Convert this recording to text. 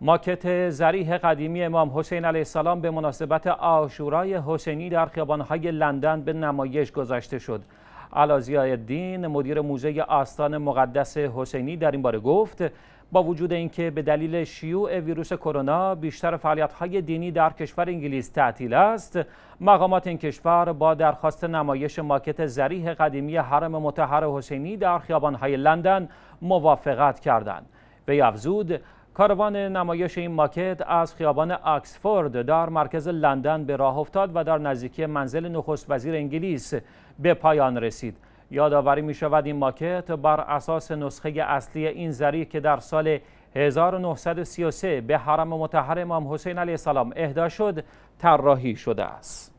ماکت زریح قدیمی امام حسین علیه السلام به مناسبت آشورای حسینی در خیابانهای لندن به نمایش گذاشته شد. علازی دین مدیر موزه آستان مقدس حسینی در این باره گفت با وجود اینکه به دلیل شیوع ویروس کرونا بیشتر فعالیت‌های دینی در کشور انگلیس تعطیل است مقامات این کشور با درخواست نمایش ماکت زریح قدیمی حرم متحر حسینی در خیابان‌های لندن موافقت کردند وی افزود کاروان نمایش این ماکت از خیابان آکسفورد در مرکز لندن به راه افتاد و در نزدیکی منزل نخست وزیر انگلیس به پایان رسید. یادآوری می شود این ماکت بر اساس نسخه اصلی این زری که در سال 1933 به حرم متحر امام حسین علیه السلام اهدا شد طراحی شده است.